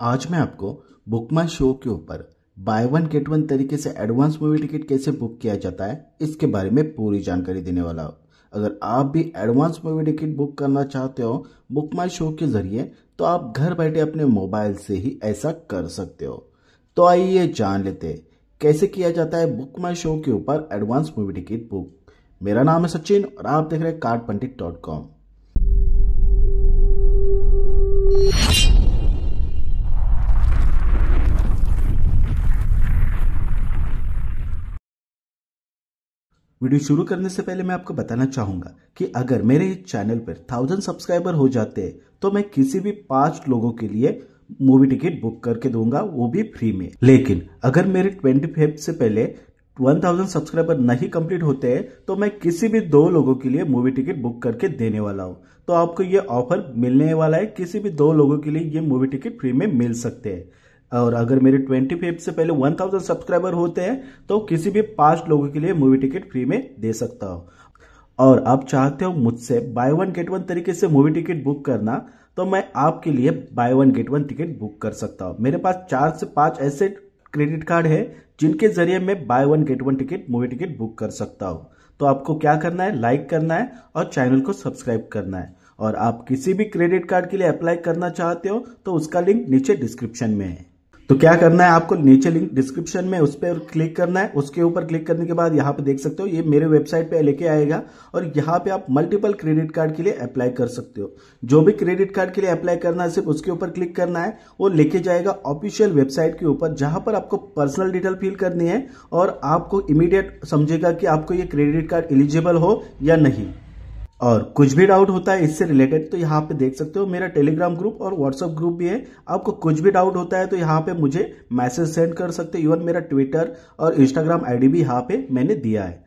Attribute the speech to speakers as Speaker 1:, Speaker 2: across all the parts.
Speaker 1: आज मैं आपको बुक माई शो के ऊपर बाय वन गेट वन तरीके से एडवांस मूवी टिकट कैसे बुक किया जाता है इसके बारे में पूरी जानकारी देने वाला हूँ अगर आप भी एडवांस मूवी टिकट बुक करना चाहते हो बुक माई शो के जरिए तो आप घर बैठे अपने मोबाइल से ही ऐसा कर सकते हो तो आइए जान लेते कैसे किया जाता है बुक माई शो के ऊपर एडवांस मूवी टिकट बुक मेरा नाम है सचिन और आप देख रहे हैं card Pandit dot com video शुरू करने से पहले मैं आपको बताना चाहूंगा कि अगर मेरे इस चैनल पर थाउजेंड सब्सक्राइबर हो जाते हैं तो मैं किसी भी पांच लोगों के लिए मूवी टिकट बुक करके दूंगा वो भी फ्री में लेकिन अगर मेरे ट्वेंटी फिफ्थ से पहले वन थाउजेंड सब्सक्राइबर नहीं कंप्लीट होते हैं तो मैं किसी भी दो लोगों के लिए मूवी टिकट बुक करके देने वाला हूँ तो आपको ये ऑफर मिलने वाला है किसी भी दो लोगों के लिए ये मूवी टिकट फ्री में मिल सकते हैं और अगर मेरे ट्वेंटी फिफ्थ से पहले वन थाउजेंड सब्सक्राइबर होते हैं तो किसी भी पांच लोगों के लिए मूवी टिकट फ्री में दे सकता हूँ और आप चाहते हो मुझसे बाय वन गेट वन तरीके से मूवी टिकट बुक करना तो मैं आपके लिए buy one get one ticket book कर सकता हूँ मेरे पास चार से पांच ऐसे क्रेडिट कार्ड है जिनके जरिए मैं buy one get one ticket movie ticket book कर सकता हूँ तो आपको क्या करना है लाइक करना है और चैनल को सब्सक्राइब करना है और आप किसी भी क्रेडिट कार्ड के लिए अप्लाई करना चाहते हो तो उसका लिंक नीचे डिस्क्रिप्शन में है तो क्या करना है आपको नीचे लिंक डिस्क्रिप्शन में उस पर क्लिक करना है उसके ऊपर क्लिक करने के बाद यहाँ पे देख सकते हो ये मेरे वेबसाइट पे लेके आएगा और यहाँ पे आप मल्टीपल क्रेडिट कार्ड के लिए अप्लाई कर सकते हो जो भी क्रेडिट कार्ड के लिए अप्लाई करना है सिर्फ उसके ऊपर क्लिक करना है वो लेके जाएगा ऑफिशियल वेबसाइट के ऊपर जहां पर आपको पर्सनल डिटेल फिल करनी है और आपको इमीडिएट समझेगा कि आपको ये क्रेडिट कार्ड एलिजिबल हो या नहीं और कुछ भी डाउट होता है इससे रिलेटेड तो यहाँ पे देख सकते हो मेरा टेलीग्राम ग्रुप और व्हाट्सअप ग्रुप भी है आपको कुछ भी डाउट होता है तो यहाँ पे मुझे मैसेज सेंड कर सकते हो इवन मेरा ट्विटर और इंस्टाग्राम आईडी भी यहाँ पे मैंने दिया है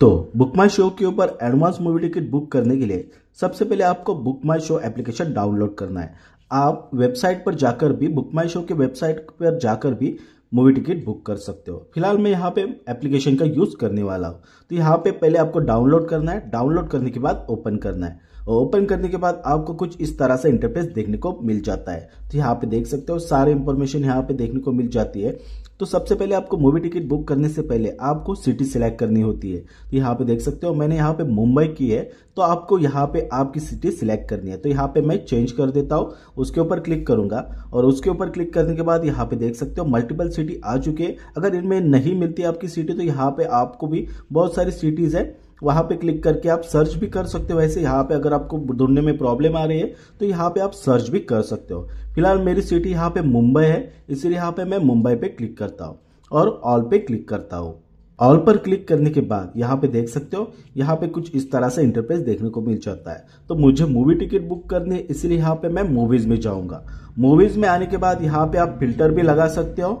Speaker 1: तो बुक माई शो के ऊपर एडवांस मूवी टिकट बुक करने के लिए सबसे पहले आपको Book My Show application download करना है आप वेबसाइट पर जाकर भी बुक माई शो के वेबसाइट पर जाकर भी मूवी टिकट बुक कर सकते हो फिलहाल मैं यहाँ पे एप्लीकेशन का यूज़ करने वाला हूँ तो यहाँ पे पहले आपको डाउनलोड करना है डाउनलोड करने के बाद ओपन करना है ओपन करने के बाद आपको कुछ इस तरह से इंटरफेस देखने को मिल जाता है तो यहाँ पे देख सकते हो सारे इंफॉर्मेशन यहाँ पे देखने को मिल जाती है तो सबसे पहले आपको मूवी टिकट बुक करने से पहले आपको सिटी सिलेक्ट करनी होती है तो यहाँ पे देख सकते हो मैंने यहाँ पे मुंबई की है तो आपको यहाँ पे आपकी सिटी सिलेक्ट करनी है तो यहाँ पे मैं चेंज कर देता हूँ उसके ऊपर क्लिक करूंगा और उसके ऊपर क्लिक करने के बाद यहाँ पे देख सकते हो मल्टीपल सिटी आ चुके हैं अगर इनमें नहीं मिलती आपकी सिटी तो यहाँ पे आपको भी बहुत सारी सिटीज़ है वहां पे क्लिक करके आप सर्च भी कर सकते हो वैसे यहाँ पे अगर आपको ढूंढने में प्रॉब्लम आ रही है तो यहाँ पे आप सर्च भी कर सकते हो फिलहाल मेरी सिटी यहाँ पे मुंबई है इसलिए यहाँ पे मैं मुंबई पे क्लिक करता हूँ और ऑल पे क्लिक करता हूँ ऑल पर क्लिक करने के बाद यहाँ पे देख सकते हो यहाँ पे कुछ इस तरह से इंटरफेस देखने को मिल जाता है तो मुझे मूवी टिकट बुक करनी है इसलिए यहाँ पे मैं मूवीज में जाऊंगा मूवीज में आने के बाद यहाँ पे आप फिल्टर भी लगा सकते हो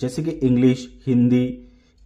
Speaker 1: जैसे कि इंग्लिश हिंदी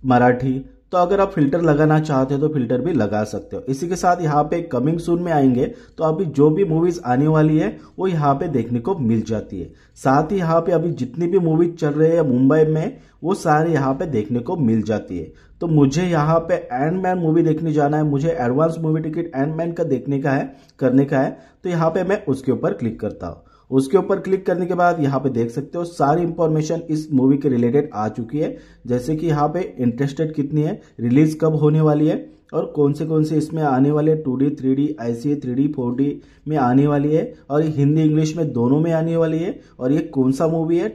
Speaker 1: मराठी तो अगर आप फिल्टर लगाना चाहते हो तो फिल्टर भी लगा सकते हो इसी के साथ यहाँ पे कमिंग सून में आएंगे तो अभी जो भी मूवीज आने वाली है वो यहाँ पे देखने को मिल जाती है साथ ही यहाँ पे अभी जितनी भी मूवीज चल रही है मुंबई में वो सारे यहाँ पे देखने को मिल जाती है तो मुझे यहाँ पे एंड मैन मूवी देखने जाना है मुझे advance movie ticket Ant Man का देखने का है करने का है तो यहाँ पे मैं उसके ऊपर क्लिक करता हूँ उसके ऊपर क्लिक करने के बाद यहाँ पे देख सकते हो सारी इंफॉर्मेशन इस मूवी के रिलेटेड आ चुकी है जैसे कि यहाँ पे इंटरेस्टेड कितनी है रिलीज कब होने वाली है और कौन से कौन से इसमें आने वाले two D three D I C three D four D में आने वाली है और हिंदी इंग्लिश में दोनों में आने वाली है और ये कौन सा मूवी है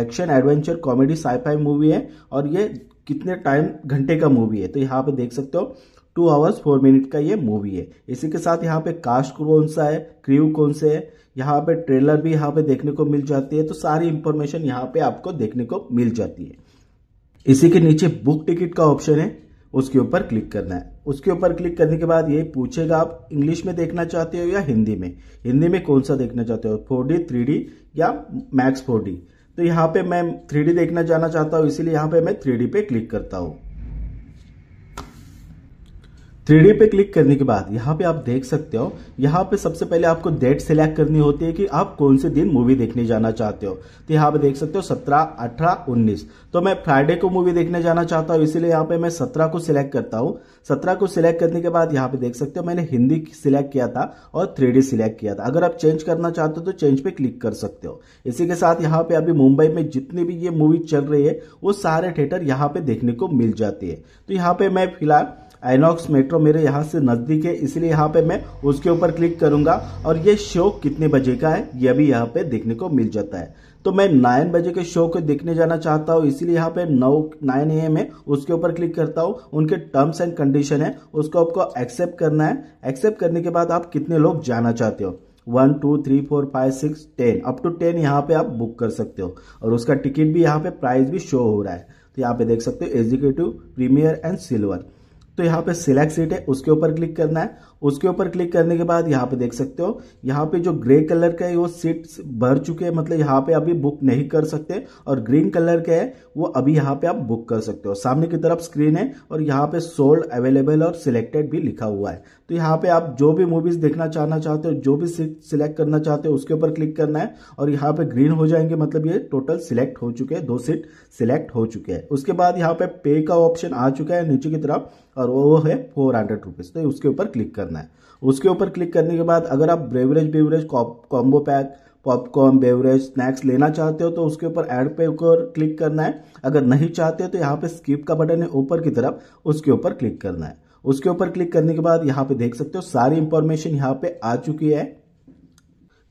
Speaker 1: action adventure comedy sci-fi movie है और ये कितने टाइम घंटे का मूवी है तो यहाँ पे देख सकते हो टू आवर्स फोर मिनट का ये मूवी है इसी के साथ यहाँ पे कास्ट कौन सा है क्रीव कौन से है यहाँ पे ट्रेलर भी यहाँ पे देखने को मिल जाती है तो सारी इंफॉर्मेशन यहाँ पे आपको देखने को मिल जाती है इसी के नीचे बुक टिकट का ऑप्शन है उसके ऊपर क्लिक करना है उसके ऊपर क्लिक करने के बाद ये पूछेगा आप इंग्लिश में देखना चाहते हो या हिंदी में हिंदी में कौन सा देखना चाहते हो फोर डी थ्री डी या मैक्स फोर डी तो यहाँ पे मैं थ्री डी देखना जाना चाहता हूँ इसीलिए यहाँ पे मैं थ्री डी पे क्लिक करता हूँ थ्री पे क्लिक करने के बाद यहाँ पे आप देख सकते हो यहाँ पे सबसे पहले आपको डेट सिलेक्ट करनी होती है कि आप कौन से दिन मूवी देखने जाना चाहते हो तो यहाँ पे देख सकते हो सत्रह अठारह उन्नीस तो मैं फ्राइडे को मूवी देखने जाना चाहता हूँ इसीलिए यहाँ पे मैं सत्रह को सिलेक्ट करता हूँ सत्रह को सिलेक्ट करने के बाद यहाँ पे देख सकते हो मैंने हिंदी सिलेक्ट किया था और थ्री सिलेक्ट किया था अगर आप चेंज करना चाहते हो तो चेंज पे क्लिक कर सकते हो इसी के साथ यहाँ पे अभी मुंबई में जितनी भी ये मूवी चल रही है वो सारे थिएटर यहाँ पे देखने को मिल जाती है तो यहाँ पे मैं फिलहाल आइनॉक्स मेट्रो मेरे यहाँ से नज़दीक है इसलिए यहाँ पे मैं उसके ऊपर क्लिक करूंगा और ये शो कितने बजे का है यह भी यहाँ पे देखने को मिल जाता है तो मैं नाइन बजे के शो को देखने जाना चाहता हूँ इसीलिए यहाँ पे नौ नाइन ए एम है उसके ऊपर क्लिक करता हूँ उनके टर्म्स एंड कंडीशन है उसको आपको एक्सेप्ट करना है एक्सेप्ट करने के बाद आप कितने लोग जाना चाहते हो one two three four five six ten up to ten यहाँ पे आप बुक कर सकते हो और उसका टिकट भी यहाँ पे प्राइस भी शो हो रहा है तो यहाँ पे देख सकते हो एग्जीक्यूटिव प्रीमियर एंड सिल्वर तो यहाँ पे सिलेक्ट सीट है उसके ऊपर क्लिक करना है उसके ऊपर क्लिक करने के बाद यहाँ पे देख सकते हो यहाँ पे जो ग्रे कलर का है वो सीट भर चुके हैं मतलब यहाँ पे अभी बुक नहीं कर सकते और ग्रीन कलर का है वो अभी यहाँ पे आप बुक कर सकते हो सामने की तरफ स्क्रीन है और यहाँ पे सोल्ड अवेलेबल और सिलेक्टेड भी लिखा हुआ है तो यहाँ पे आप जो भी मूवीज देखना चाहना चाहते हो जो भी सिलेक्ट करना चाहते हो उसके ऊपर क्लिक करना है और यहाँ पे ग्रीन हो जाएंगे मतलब ये टोटल सिलेक्ट हो चुके हैं दो सीट सिलेक्ट हो चुके हैं उसके बाद यहाँ पे पे का ऑप्शन आ चुका है नीचे की तरफ और वो है फोर हंड्रेड रुपीज तो उसके ऊपर क्लिक करना है उसके ऊपर क्लिक करने के बाद अगर आप beverage beverage combo pack popcorn beverage snacks लेना चाहते हो तो उसके ऊपर एड पे ऊपर क्लिक करना है अगर नहीं चाहते हो तो यहाँ पे स्किप का बटन है ऊपर की तरफ उसके ऊपर क्लिक करना है उसके ऊपर क्लिक करने के बाद यहां पे देख सकते हो सारी इंफॉर्मेशन यहां पे आ चुकी है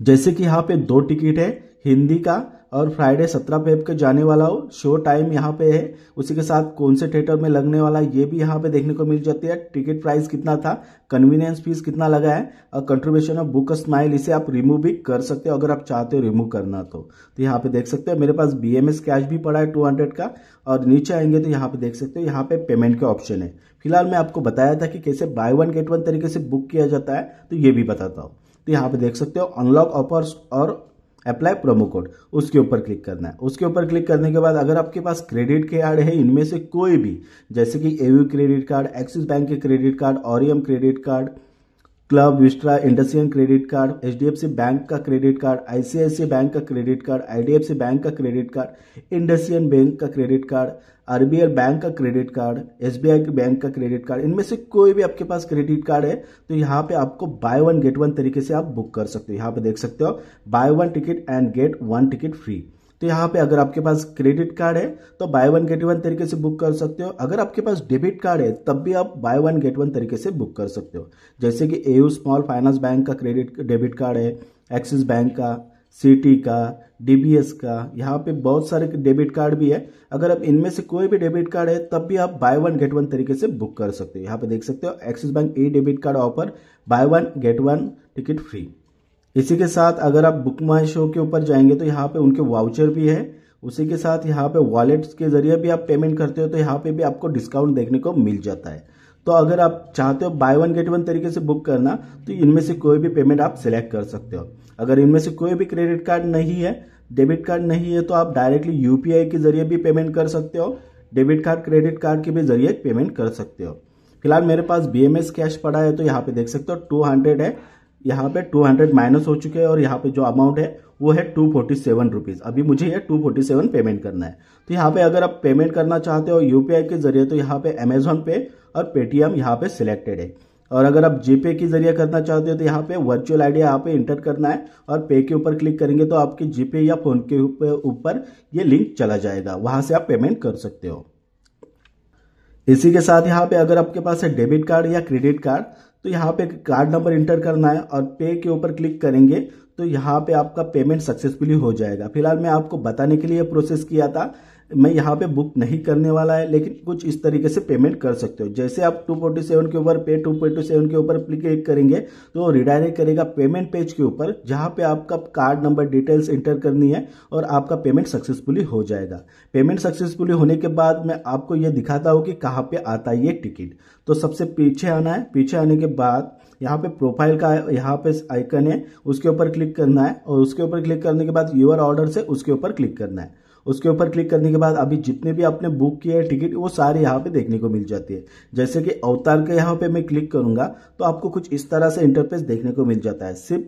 Speaker 1: जैसे कि यहां पे दो टिकट है हिंदी का और फ्राइडे सत्रह पेप के जाने वाला हो शो टाइम यहाँ पे है उसी के साथ कौन से थिएटर में लगने वाला ये भी यहाँ पे देखने को मिल जाती है टिकट प्राइस कितना था कन्वीनियंस फीस कितना लगा है और कंट्रीब्यूशन ऑफ बुक स्माइल इसे आप रिमूव भी कर सकते हो अगर आप चाहते हो रिमूव करना तो तो यहाँ पे देख सकते हो मेरे पास बी कैश भी पड़ा है टू का और नीचे आएंगे तो यहाँ पे देख सकते हो यहाँ पे पेमेंट के ऑप्शन है फिलहाल मैं आपको बताया था कि कैसे बाय वन गेट वन तरीके से बुक किया जाता है तो ये भी बताता हूँ तो यहाँ पे देख सकते हो अनलॉक ऑफर्स और अप्लाई प्रोमो कोड उसके ऊपर क्लिक करना है उसके ऊपर क्लिक करने के बाद अगर आपके पास क्रेडिट कार्ड है इनमें से कोई भी जैसे कि AV credit card Axis Bank के क्रेडिट कार्ड और credit card club Vistara IndusInd credit card H D F C bank का क्रेडिट कार्ड आईसीआईसी बैंक का credit card I D F C bank का क्रेडिट कार्ड इंडस्ट्रियन बैंक का credit card RBL bank का credit card S B I bank का credit card इनमें से कोई भी आपके पास क्रेडिट कार्ड है तो यहाँ पे आपको बाय वन गेट वन तरीके से आप बुक कर सकते हो यहाँ पे देख सकते हो buy one ticket and get one ticket free तो यहाँ पे अगर आपके पास क्रेडिट कार्ड है तो बाय वन गेट वन तरीके से बुक कर सकते हो अगर आपके पास डेबिट कार्ड है तब भी आप बाय वन गेट वन तरीके से बुक कर सकते हो जैसे कि ए स्मॉल फाइनेंस बैंक का क्रेडिट डेबिट कार्ड है एक्सिस बैंक का सिटी का डी का यहाँ पे बहुत सारे डेबिट कार्ड भी है अगर आप इनमें से कोई भी डेबिट कार्ड है तब भी आप बाय वन गेट वन तरीके से बुक कर सकते हो यहाँ पे देख सकते हो Axis bank a debit card offer buy one get one ticket free इसी के साथ अगर आप बुक माई शो के ऊपर जाएंगे तो यहाँ पे उनके वाउचर भी है उसी के साथ यहाँ पे वॉलेट्स के जरिए भी आप पेमेंट करते हो तो यहाँ पे भी आपको डिस्काउंट देखने को मिल जाता है तो अगर आप चाहते हो बाय वन गेट वन तरीके से बुक करना तो इनमें से कोई भी पेमेंट आप सिलेक्ट कर सकते हो अगर इनमें से कोई भी क्रेडिट कार्ड नहीं है डेबिट कार्ड नहीं है तो आप डायरेक्टली यूपीआई के जरिए भी पेमेंट कर सकते हो डेबिट कार्ड क्रेडिट कार्ड के भी जरिए पेमेंट कर सकते हो फिलहाल मेरे पास बी एम एस कैश पड़ा है तो यहाँ पे देख सकते हो टू हंड्रेड है यहाँ पे 200 माइनस हो चुके हैं और यहाँ पे जो अमाउंट है वो है टू फोर्टी सेवन रुपीज़ अभी मुझे ये टू फोर्टी सेवन पेमेंट करना है तो यहाँ पे अगर आप पेमेंट करना चाहते हो यूपीआई के जरिए तो यहाँ पे अमेजोन पे और पेटीएम यहाँ पे सिलेक्टेड है और अगर आप जीपे के जरिए करना चाहते हो तो यहाँ पे वर्चुअल आईडी यहाँ पे इंटर करना है और पे के ऊपर क्लिक करेंगे तो आपके जीपे या फोन के ऊपर ये लिंक चला जाएगा वहां से आप पेमेंट कर सकते हो इसी के साथ यहाँ पे अगर आपके पास है डेबिट कार्ड या क्रेडिट कार्ड तो यहाँ पे कार्ड नंबर इंटर करना है और पे के ऊपर क्लिक करेंगे तो यहाँ पे आपका पेमेंट सक्सेसफुली हो जाएगा फिलहाल मैं आपको बताने के लिए प्रोसेस किया था मैं यहाँ पे बुक नहीं करने वाला है लेकिन कुछ इस तरीके से पेमेंट कर सकते हो जैसे आप 247 के ऊपर पे 247 के ऊपर क्लिक करेंगे तो रिडायरेक्ट करेगा पेमेंट पेज के ऊपर जहाँ पे आपका कार्ड नंबर डिटेल्स इंटर करनी है और आपका पेमेंट सक्सेसफुली हो जाएगा पेमेंट सक्सेसफुली होने के बाद मैं आपको ये दिखाता हूँ कि कहाँ पे आता है ये टिकट तो सबसे पीछे आना है पीछे आने के बाद यहाँ पे प्रोफाइल का यहाँ पे आइकन है उसके ऊपर क्लिक करना है और उसके ऊपर क्लिक करने के बाद यूर ऑर्डर से उसके ऊपर क्लिक करना है उसके ऊपर क्लिक करने के बाद अभी जितने भी आपने बुक किए हैं टिकट वो सारे यहाँ पे देखने को मिल जाती है जैसे कि अवतार के यहाँ पे मैं क्लिक करूंगा तो आपको कुछ इस तरह से इंटरफेस देखने को मिल जाता है सिर्फ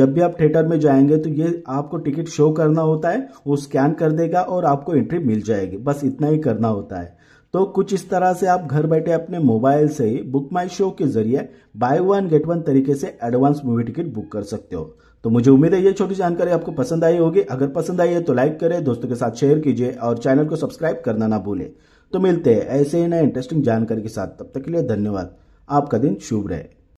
Speaker 1: जब भी आप थिएटर में जाएंगे तो ये आपको टिकट शो करना होता है वो स्कैन कर देगा और आपको एंट्री मिल जाएगी बस इतना ही करना होता है तो कुछ इस तरह से आप घर बैठे अपने मोबाइल से ही बुक माई शो के जरिए बाय वन गेट वन तरीके से एडवांस मूवी टिकट बुक कर सकते हो तो मुझे उम्मीद है ये छोटी जानकारी आपको पसंद आई होगी अगर पसंद आई है तो लाइक करें दोस्तों के साथ शेयर कीजिए और चैनल को सब्सक्राइब करना ना भूलें तो मिलते हैं ऐसे ही नए इंटरेस्टिंग जानकारी के साथ तब तक के लिए धन्यवाद आपका दिन शुभ रहे